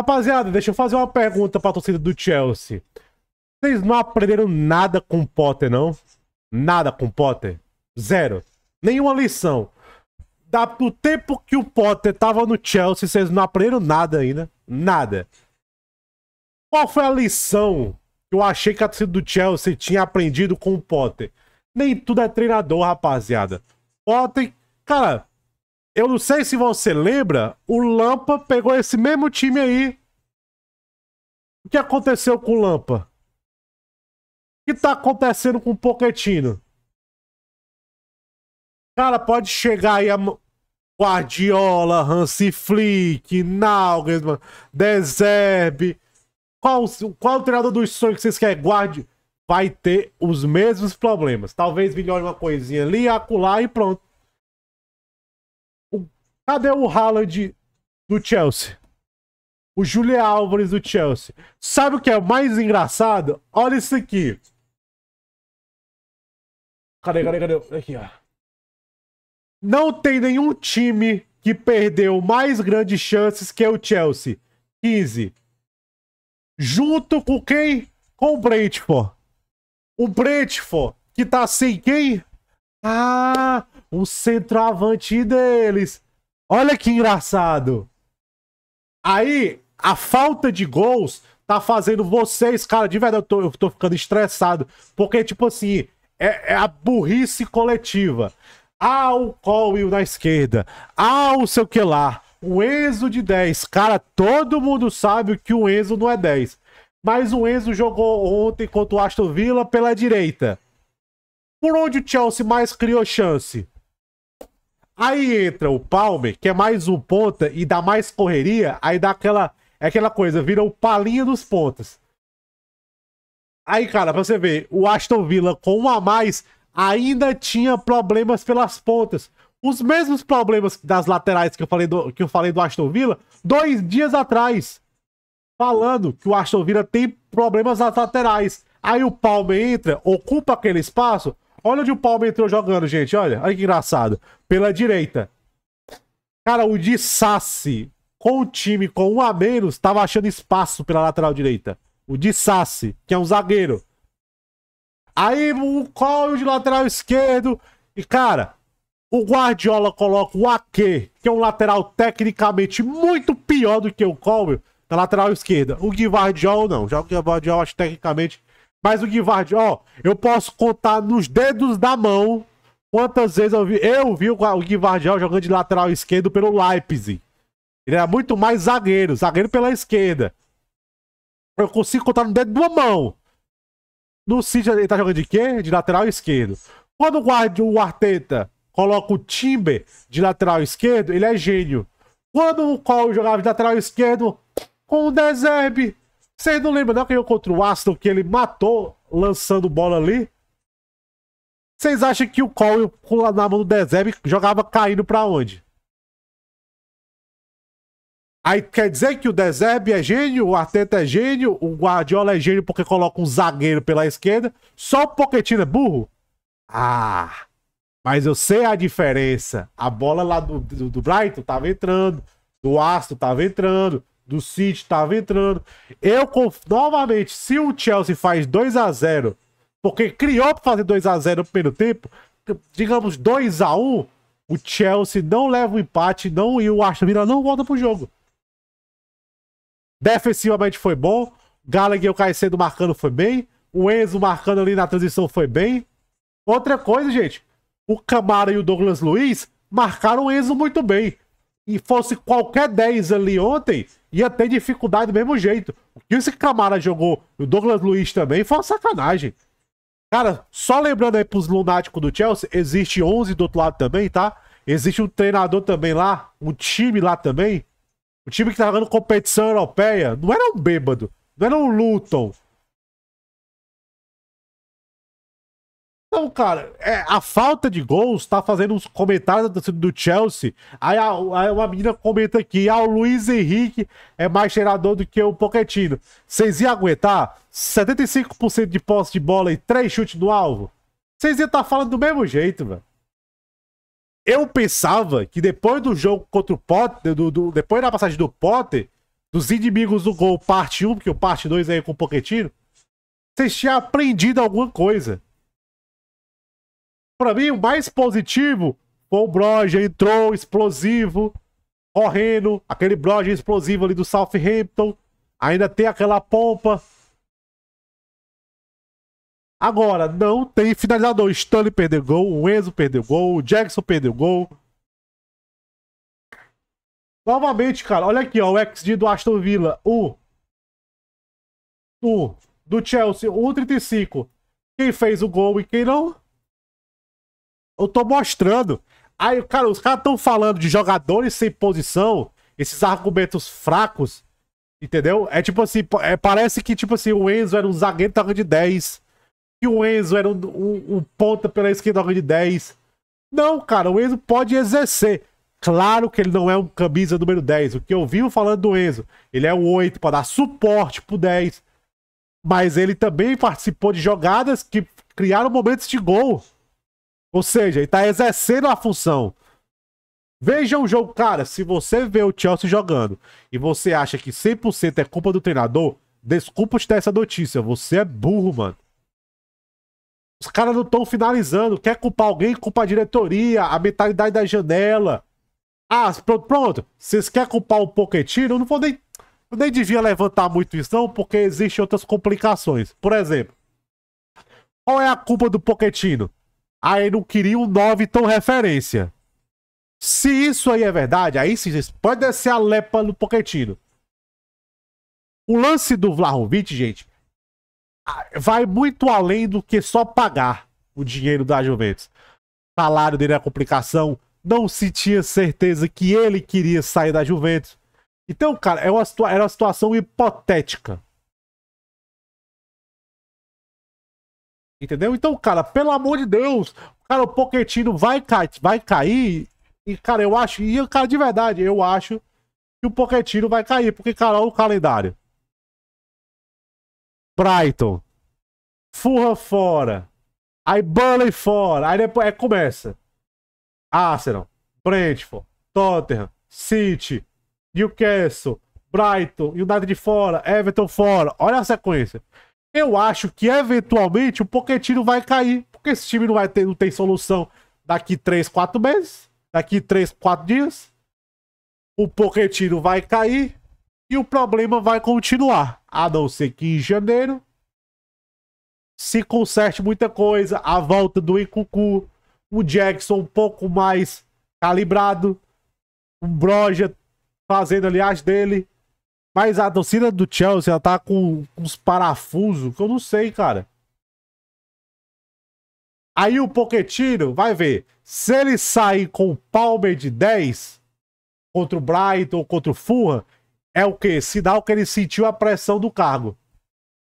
Rapaziada, deixa eu fazer uma pergunta pra torcida do Chelsea. Vocês não aprenderam nada com Potter, não? Nada com Potter? Zero. Nenhuma lição. Da, do tempo que o Potter tava no Chelsea, vocês não aprenderam nada ainda. Nada. Qual foi a lição que eu achei que a torcida do Chelsea tinha aprendido com o Potter? Nem tudo é treinador, rapaziada. Potter, cara, eu não sei se você lembra, o Lampa pegou esse mesmo time aí. O que aconteceu com o Lampa? O que tá acontecendo com o Poquetino? Cara, pode chegar aí a Guardiola, Hansi Flick, Nagelsmann, Deserbe. Qual, qual o treinador dos sonhos que vocês querem? Guardi vai ter os mesmos problemas. Talvez melhore uma coisinha ali, acular e pronto. Cadê o Haaland do Chelsea? O Julian Álvares do Chelsea. Sabe o que é mais engraçado? Olha isso aqui. Cadê, cadê, cadê? Aqui, ó. Não tem nenhum time que perdeu mais grandes chances que o Chelsea. 15. Junto com quem? Com o Brentford. O Brentford, que tá sem quem? Ah, o centroavante deles. Olha que engraçado. Aí, a falta de gols tá fazendo vocês, cara, de verdade, eu tô, eu tô ficando estressado. Porque, tipo assim, é, é a burrice coletiva. Ah, o Colwell na esquerda. Ah, o seu que lá. O Enzo de 10. Cara, todo mundo sabe que o Enzo não é 10. Mas o Enzo jogou ontem contra o Aston Villa pela direita. Por onde o Chelsea mais criou chance? Aí entra o Palmer, que é mais um ponta e dá mais correria, aí dá aquela, é aquela coisa, vira o palinho dos pontas. Aí, cara, pra você ver, o Aston Villa com um a mais ainda tinha problemas pelas pontas. Os mesmos problemas das laterais que eu falei do, que eu falei do Aston Villa dois dias atrás. Falando que o Aston Villa tem problemas nas laterais. Aí o Palmer entra, ocupa aquele espaço, Olha onde o Palma entrou jogando, gente. Olha, olha que engraçado. Pela direita. Cara, o de Sassi, com o time com um a menos, tava achando espaço pela lateral direita. O de Sassi, que é um zagueiro. Aí o Cole de lateral esquerdo. E, cara, o Guardiola coloca o Ake, que é um lateral tecnicamente muito pior do que o Cole, na lateral esquerda. O Guardiola não. Já o Guardiola, acho tecnicamente mas o Guivardi, ó, eu posso contar nos dedos da mão quantas vezes eu vi, eu vi o Guivardiol jogando de lateral esquerdo pelo Leipzig. Ele era muito mais zagueiro, zagueiro pela esquerda. Eu consigo contar no dedo de uma mão. No City ele tá jogando de quê? De lateral esquerdo. Quando o Arteta coloca o Timber de lateral esquerdo, ele é gênio. Quando o Cole jogava de lateral esquerdo, com o Deserbe, vocês não lembram não que eu contra o Aston que ele matou lançando bola ali? Vocês acham que o Cole na mão do Dezeb jogava caindo pra onde? Aí quer dizer que o Dezeb é gênio, o Arteta é gênio, o Guardiola é gênio porque coloca um zagueiro pela esquerda, só o Pochettino é burro? Ah, mas eu sei a diferença. A bola lá do, do, do Brighton tava entrando, do Aston tava entrando, do City, estava entrando. Eu, novamente, se o Chelsea faz 2 a 0 porque criou para fazer 2 a 0 no primeiro tempo, digamos 2 a 1 o Chelsea não leva o empate não, e o Aston Villa não volta pro jogo. Defensivamente foi bom, Gallagher e o Caicedo marcando foi bem, o Enzo marcando ali na transição foi bem. Outra coisa, gente, o Camara e o Douglas Luiz marcaram o Enzo muito bem e fosse qualquer 10 ali ontem, ia ter dificuldade do mesmo jeito. O que esse Camara jogou, o Douglas Luiz também, foi uma sacanagem. Cara, só lembrando aí pros lunáticos do Chelsea, existe 11 do outro lado também, tá? Existe um treinador também lá, um time lá também. O time que tá jogando competição europeia, não era um bêbado, não era um Luton, Então, cara, é, a falta de gols tá fazendo uns comentários do, do Chelsea. Aí, a, aí, uma menina comenta aqui: ah, o Luiz Henrique é mais cheirador do que o Poquetino. Vocês iam aguentar 75% de posse de bola e três chutes no alvo? Vocês iam estar tá falando do mesmo jeito, velho. Eu pensava que depois do jogo contra o Potter, do, do, depois da passagem do Potter, dos inimigos do gol parte 1, porque o parte 2 aí é com o Poquetino, vocês tinham aprendido alguma coisa. Para mim, o mais positivo foi o Broja, entrou explosivo, correndo, aquele Broja explosivo ali do Southampton, ainda tem aquela pompa. Agora, não tem finalizador. O Stanley perdeu gol, o Enzo perdeu gol, o Jackson perdeu gol. Novamente, cara, olha aqui, ó, o XG do Aston Villa, o do, do Chelsea, 1,35. Quem fez o gol e quem não? Eu tô mostrando. Aí, cara, os caras estão falando de jogadores sem posição, esses argumentos fracos, entendeu? É tipo assim, é, parece que tipo assim, o Enzo era um zagueiro tocando de 10, que o Enzo era um, um, um ponta pela esquerda de 10. Não, cara, o Enzo pode exercer. Claro que ele não é um camisa número 10. O que eu vivo falando do Enzo, ele é o 8 para dar suporte pro 10. Mas ele também participou de jogadas que criaram momentos de gol. Ou seja, ele tá exercendo a função. Veja o jogo, cara. Se você vê o Chelsea jogando e você acha que 100% é culpa do treinador, desculpa te dar essa notícia. Você é burro, mano. Os caras não estão finalizando. Quer culpar alguém? Culpa a diretoria, a mentalidade da janela. Ah, pronto, pronto. Vocês querem culpar o Pochettino? Eu não vou nem. Eu nem devia levantar muito isso, não, porque existem outras complicações. Por exemplo, qual é a culpa do Pochettino? aí não queria um 9 tão referência. Se isso aí é verdade, aí sim, pode descer a lepa no Poquetino. O lance do Vlahovic, gente, vai muito além do que só pagar o dinheiro da Juventus. O salário dele é complicação, não se tinha certeza que ele queria sair da Juventus. Então, cara, é era uma situação hipotética. Entendeu? Então, cara, pelo amor de Deus, cara, o Poquetino vai cair, vai cair. E, cara, eu acho, e, cara, de verdade, eu acho que o Poquetino vai cair, porque, cara, olha o calendário. Brighton. Furra fora. Aí Burley fora. Aí depois é, começa. Arsenal, Brentford, Tottenham, City, Newcastle, Brighton, United de fora, Everton fora. Olha a sequência. Eu acho que eventualmente o Poquetino vai cair, porque esse time não, vai ter, não tem solução daqui 3, 4 meses, daqui 3, 4 dias. O Poquetino vai cair e o problema vai continuar, a não ser que em janeiro se conserte muita coisa, a volta do Icucu, o Jackson um pouco mais calibrado, o Broja fazendo aliás dele, mas a torcida do Chelsea, ela tá com uns parafusos que eu não sei, cara. Aí o Poquetino, vai ver. Se ele sair com o Palmer de 10 contra o Brighton ou contra o Fulham, é o quê? Sinal que ele sentiu a pressão do cargo.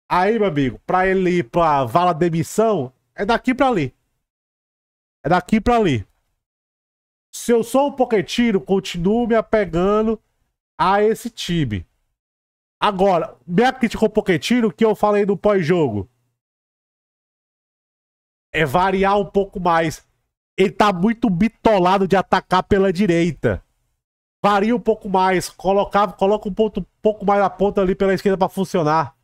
Aí, meu amigo, pra ele ir pra vala demissão, é daqui pra ali. É daqui pra ali. Se eu sou o Poquetino, continuo me apegando a esse time. Agora, minha crítica ao Poquetino, que eu falei no pós-jogo, é variar um pouco mais. Ele tá muito bitolado de atacar pela direita. Varia um pouco mais, coloca, coloca um ponto pouco mais a ponta ali pela esquerda para funcionar.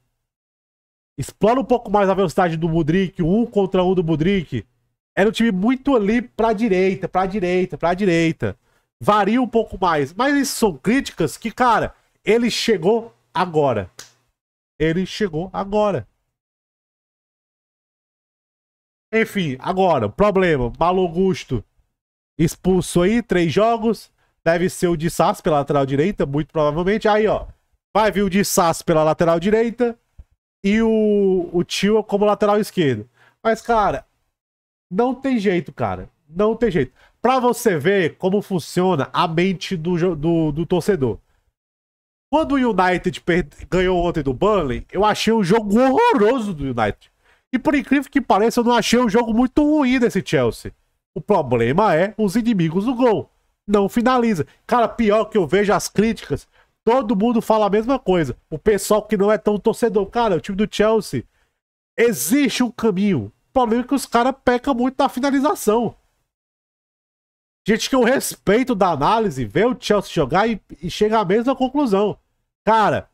Explora um pouco mais a velocidade do Mudrik, um contra um do Mudrik. Era um time muito ali pra direita, pra direita, pra direita. Varia um pouco mais. Mas isso são críticas que, cara, ele chegou agora. Ele chegou agora. Enfim, agora, problema. Paulo Augusto expulso aí, três jogos. Deve ser o de Sass pela lateral direita, muito provavelmente. Aí, ó. Vai vir o de Sass pela lateral direita e o, o Tio como lateral esquerdo. Mas, cara, não tem jeito, cara. Não tem jeito. Pra você ver como funciona a mente do, do, do torcedor. Quando o United ganhou ontem do Burnley, eu achei um jogo horroroso do United. E por incrível que pareça, eu não achei um jogo muito ruim desse Chelsea. O problema é os inimigos do gol. Não finaliza. Cara, pior que eu vejo as críticas. Todo mundo fala a mesma coisa. O pessoal que não é tão torcedor. Cara, o time do Chelsea. Existe um caminho. O problema é que os caras pecam muito na finalização. Gente que eu respeito da análise, vê o Chelsea jogar e, e chega à mesma conclusão. Cara,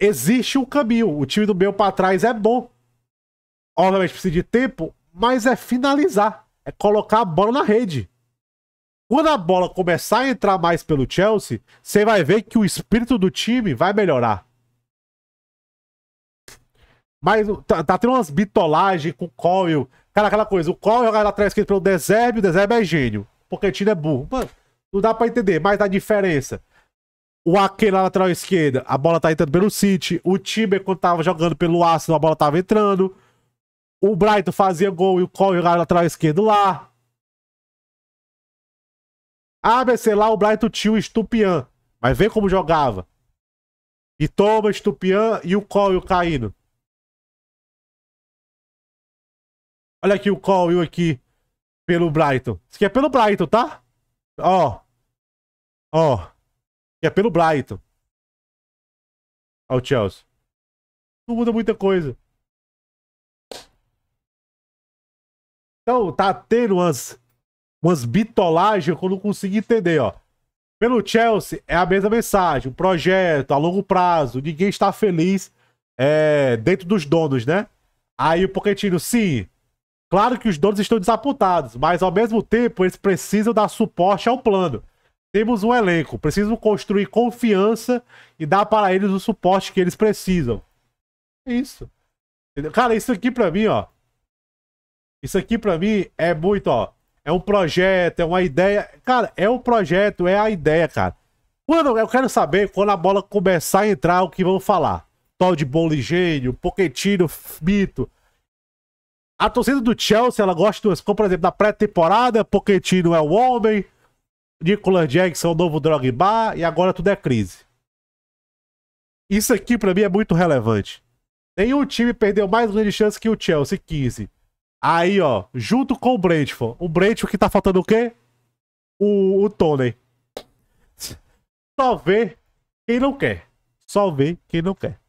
existe um caminho. O time do meu para trás é bom. Obviamente precisa de tempo, mas é finalizar. É colocar a bola na rede. Quando a bola começar a entrar mais pelo Chelsea, você vai ver que o espírito do time vai melhorar. Mas tá, tá tendo umas bitolagens com o Coyle Cara, aquela coisa, o qual jogar atrás esquerdo pelo Deserve, o Deserve é gênio. Tino é burro. Mano, não dá pra entender, mas dá diferença. O Ake na lateral esquerda, a bola tá entrando pelo City. O Timber, quando tava jogando pelo Arsenal, a bola tava entrando. O Brighton fazia gol e o Cole jogava lateral esquerdo lá. Ah, mas sei lá, o Brighton tinha o Estupian. Mas vê como jogava. E toma Estupian e o Cole caindo. Olha aqui o Colwell aqui. Pelo Brighton. Isso aqui é pelo Brighton, tá? Ó. Ó. aqui é pelo Brighton. Ó o Chelsea. Não muda muita coisa. Então, tá tendo umas, umas bitolagens que eu não consigo entender, ó. Pelo Chelsea, é a mesma mensagem. O projeto, a longo prazo, ninguém está feliz é, dentro dos donos, né? Aí o Pochettino, sim, Claro que os donos estão desapontados, mas ao mesmo tempo eles precisam dar suporte ao plano. Temos um elenco, precisam construir confiança e dar para eles o suporte que eles precisam. É isso. Cara, isso aqui para mim, ó. Isso aqui para mim é muito, ó. É um projeto, é uma ideia. Cara, é um projeto, é a ideia, cara. Mano, eu quero saber quando a bola começar a entrar o que vão falar. Tal de Boligênio, Poquetino, Mito. A torcida do Chelsea, ela gosta duas. Como, por exemplo, na pré-temporada, Pochettino é o homem, Nicolas Jackson é o novo bar e agora tudo é crise. Isso aqui, para mim, é muito relevante. Nenhum time perdeu mais grande chance que o Chelsea, 15. Aí, ó, junto com o Brentford. O Brentford que tá faltando o quê? O, o Tony. Só vê quem não quer. Só vê quem não quer.